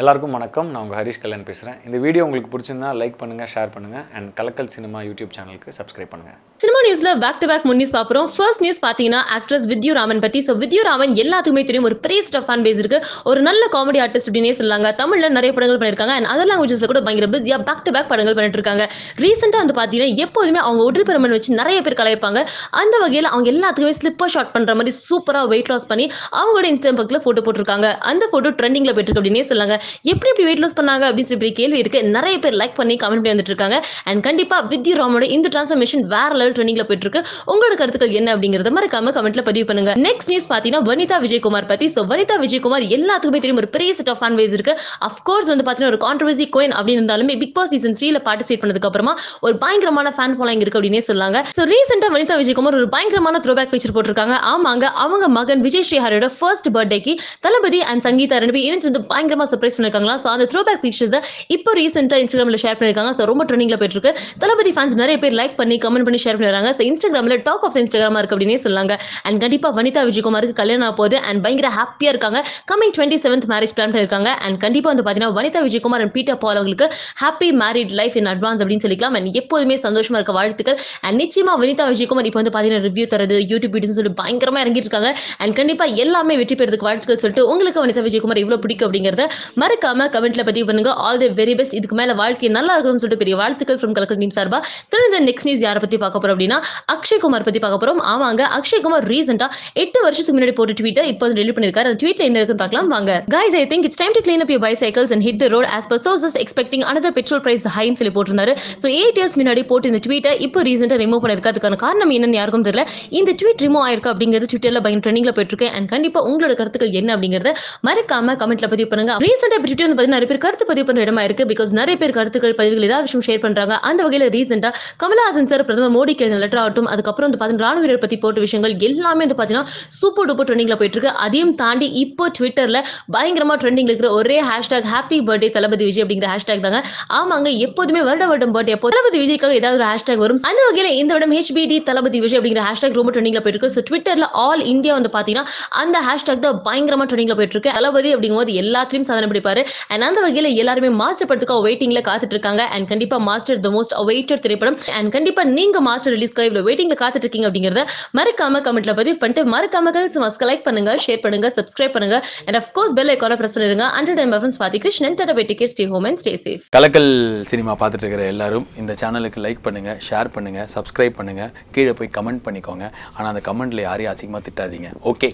எல்லாருக்கும் வணக்கம் நான் உங்கள் ஹரிஷ் கல்யாண் பேசுகிறேன் இந்த வீடியோ உங்களுக்கு பிடிச்சிருந்தா லைக் பண்ணுங்க ஷேர் பண்ணுங்க அண்ட் கலக்கல் சினிமா யூடியூப் சேனலுக்கு சப்ஸ்கிரைப் பண்ணுங்க சினிமா நியூஸ்ல பேக் டு பேக் முன் நியூஸ் பார்க்குறோம் ஃபர்ஸ்ட் நியூஸ் பார்த்தீங்கன்னா ஆக்ட்ரஸ் வித்யூ ராமன் பற்றி ஸோ வித்யூ ராமன் எல்லாத்துக்குமே தெரியும் ஒரு பெரிய ஸ்டஃப் ஃபேன் பேஸ் இருக்கு ஒரு நல்ல காமெடி ஆர்டிஸ்ட் அப்படின்னே சொல்லாங்க தமிழில் நிறைய படங்கள் பண்ணியிருக்காங்க அண்ட் அதர் லாங்குவேஜஸ்ல கூட பயங்கர பிஸியாக பேக் டு பேக் படங்கள் பண்ணிட்டு இருக்காங்க ரீசெண்டாக வந்து பார்த்தீங்கன்னா எப்போதுமே அவங்க உடல் பெருமன் வச்சு நிறைய பேர் கலைப்பாங்க அந்த வகையில் அவங்க எல்லாத்துக்குமே ஸ்லிப்பர் ஷாட் பண்ணுற மாதிரி சூப்பராக வெயிட் லாஸ் பண்ணி அவங்களோட இன்ஸ்டாகிராம் பக்கத்தில் ஃபோட்டோ போட்டிருக்காங்க அந்த ஃபோட்டோ ட்ரெண்டிங்கில் போயிட்டு இருக்கு அப்படின்னே சொல்லாங்க எப்படி எப்படி வெயிட் லாஸ் பண்ணாங்க அப்படின்னு சொல்லி கேள்வி இருக்கு நிறைய பேர் லைக் பண்ணி கமெண்ட் பண்ணி வந்துட்டு இருக்காங்க அண்ட் கண்டிப்பா வித்யா ராமோட இந்த டிரான்ஸ்ஃபர்மேஷன் வேற லெவல் ட்ரெண்டிங்ல போயிட்டு இருக்கு உங்களோட கருத்துக்கள் என்ன அப்படிங்கறத மறக்காம கமெண்ட்ல பதிவு பண்ணுங்க நெக்ஸ்ட் நியூஸ் பாத்தீங்கன்னா வனிதா விஜயகுமார் பத்தி சோ வனிதா விஜயகுமார் எல்லாத்துக்குமே தெரியும் ஒரு பெரிய செட் ஆஃப் ஃபேன் இருக்கு அஃப்கோர்ஸ் வந்து பாத்தீங்கன்னா ஒரு கான்ட்ரவர்சி கோயின் அப்படின்னு இருந்தாலுமே பிக் பாஸ் சீசன் த்ரீல பார்ட்டிசிபேட் பண்ணதுக்கு அப்புறமா ஒரு பயங்கரமான ஃபேன் ஃபாலோயிங் இருக்கு அப்படின்னே சொல்லாங்க சோ ரீசென்ட்டா வனிதா விஜயகுமார் ஒரு பயங்கரமான த்ரோ பேக் பிக்சர் போட்டிருக்காங்க ஆமாங்க அவங்க மகன் விஜய் ஸ்ரீஹாரியோட ஃபர்ஸ்ட் பர்த்டேக்கு தளபதி அண்ட் சங்கீதா ரெண்டு பேரும் இணைஞ்சு வந்து பயங்கரமா சர்ப்ரைஸ் பண்ணிருக்காங்களா ஸோ அந்த த்ரோ பேக் பிக்சர்ஸ் இப்போ ரீசெண்டாக இன்ஸ்டாகிராம்ல ஷேர் பண்ணியிருக்காங்க ஸோ ரொம்ப ட்ரெண்டிங்கில் போயிட்டு இருக்கு தளபதி ஃபேன்ஸ் நிறைய பேர் லைக் பண்ணி கமெண்ட் பண்ணி ஷேர் பண்ணிடுறாங்க ஸோ இன்ஸ்டாகிராமில் டாக் ஆஃப் இன்ஸ்டாகிராமா இருக்கு அப்படின்னே சொல்லாங்க அண்ட் கண்டிப்பாக வனிதா விஜயகுமாருக்கு கல்யாணம் ஆக போகுது அண்ட் பயங்கர ஹாப்பியாக இருக்காங்க coming twenty seventh marriage plan இருக்காங்க அண்ட் கண்டிப்பாக வந்து பார்த்தீங்கன்னா Vanitha Vijayakumar and Peter Paul அவங்களுக்கு happy married life in advance அப்படின்னு சொல்லிக்கலாம் அண்ட் எப்போதுமே சந்தோஷமா இருக்க வாழ்த்துக்கள் அண்ட் நிச்சயமா வனிதா விஜயகுமார் இப்போ வந்து பார்த்தீங்கன்னா ரிவ்யூ தரது யூடியூப் வீடியோஸ் சொல்லி பயங்கரமா இறங்கிருக்காங்க அண்ட் கண்டிப்பா எல்லாமே வெற்றி பெறதுக்கு வாழ்த்துக்கள் சொல்லிட்டு உங்களுக்கு வனிதா விஜயகுமார் இவ்வளவு பிடிக்கும் அப்படிங்கறத மறக்காம கமெண்ட்ல பதிவு பண்ணுங்க ஆல் தி வெரி பெஸ்ட் இதுக்கு மேல வாழ்க்கை நல்லா இருக்கணும்னு சொல்லிட்டு பெரிய வாழ்த்துக்கள் ஃப்ரம் கலக்கல் டீம் சார்பா தொடர்ந்து நெக்ஸ்ட் நியூஸ் யாரை பத்தி பார்க்க போறோம் அப்படின்னா அக்ஷய்குமார் பத்தி பார்க்க போறோம் ஆமாங்க அக்ஷய்குமார் ரீசெண்டா எட்டு வருஷத்துக்கு முன்னாடி போட்டு ட்வீட்டை இப்போ டெலிட் பண்ணிருக்காரு அந்த ட்வீட்ல என்ன இருக்குன்னு பார்க்கலாம் வாங்க guys I think it's time to clean up you bicycles and hit the road as per sources expecting another petrol price ஹைன்னு சொல்லி போட்டிருந்தாரு ஸோ எயிட் இயர்ஸ் முன்னாடி போட்டு இந்த ட்வீட்டை இப்போ ரீசெண்டா ரிமூவ் பண்ணிருக்கிறதுக்கான அதுக்கான காரணம் என்னன்னு யாருக்கும் தெரியல இந்த ட்வீட் ரிமூவ் ஆயிருக்கு அப்படிங்கிறது ட்விட்டரில் பயங்கர ட்ரெண்டிங்ல போயிட்டு இருக்கேன் அண்ட் கண்டிப்பாக உங்களோட கருத்துக்கள் என்ன அப்படிங்கிறத மறக்காம கமெண்ட்ல பதிவு பண்ணுங்க ரீசன் ரீசெண்டாக வந்து பார்த்தீங்கன்னா நிறைய பேர் கருத்து பதிவு பண்ணுற இடமா இருக்கு பிகாஸ் நிறைய பேர் கருத்துக்கள் பதிவுகள் ஏதாவது விஷயம் ஷேர் பண்ணுறாங்க அந்த வகையில ரீசெண்டாக கமலஹாசன் சார் பிரதமர் மோடி எழுதின லெட்டர் ஆகட்டும் அதுக்கப்புறம் வந்து பார்த்தீங்கன்னா ராணுவ வீரர் பற்றி போட்ட விஷயங்கள் எல்லாமே வந்து பாத்தீங்கன்னா சூப்பர் டூப்பர் ட்ரெண்டிங்கில் போயிட்டு இருக்கு அதையும் தாண்டி இப்போ ட்விட்டர்ல பயங்கரமாக ட்ரெண்டிங் இருக்கிற ஒரே hashtag happy birthday Thalapathy Vijay அப்படிங்கிற ஹேஷ்டாக் தாங்க ஆமாங்க எப்போதுமே வருட வருடம் பர்த்டே எப்போ தளபதி விஜய்க்காக ஏதாவது ஒரு ஹேஷ்டாக் வரும் அந்த வகையில இந்த வருடம் ஹெச்பிடி தளபதி விஜய் அப்படிங்கிற ஹேஷ்டாக் ரொம்ப ட்ரெண்டிங்கில் போயிருக்கு ஸோ ட்விட்டரில் ஆல் இந்தியா வந்து பாத்தீங்கன்னா அந்த ஹேஷ்டாக் தான் பயங்கரமாக ட்ரெண்டிங்கில் போயிட்டு இருக்கு தளபதி அப்படிங்கும்போது எல்லாத்துலையும் சாதனை பண்ணியிருப்பாரு அண்ட் அந்த வகையில எல்லாருமே மாஸ்டர் படத்துக்காக வெயிட்டிங்ல காத்துட்டு இருக்காங்க அண்ட் கண்டிப்பா மாஸ்டர் த மோஸ்ட் அவைட்டட் திரைப்படம் அண்ட் கண்டிப்பா நீங்க மாஸ்டர் ரிலீஸ்க்காக இவ்வளவு வெயிட்டிங்ல காத்துட்டு இருக்கீங்க அப்படிங்கறத மறக்காம கமெண்ட்ல பதிவு பண்ணிட்டு மறக்காம கல்ஸ் மஸ்க லைக் பண்ணுங்க ஷேர் பண்ணுங்க சப்ஸ்கிரைப் பண்ணுங்க அண்ட் அஃப்கோர்ஸ் பெல் ஐக்கான பிரஸ் பண்ணிருங்க அண்டில் டைம் ஃப்ரெண்ட்ஸ் பாதி கிருஷ்ணன் டட bye ticket stay home and stay safe Kalakkal cinema பார்த்துட்டு இருக்கிற எல்லாரும் இந்த சேனலுக்கு லைக் பண்ணுங்க ஷேர் பண்ணுங்க சப்ஸ்கிரைப் பண்ணுங்க கீழே போய் கமெண்ட் பண்ணிக்கோங்க ஆனா அந்த கமெண்ட்ல யாரையும் அசிங்கமா திட்டாதீங்க ஓகே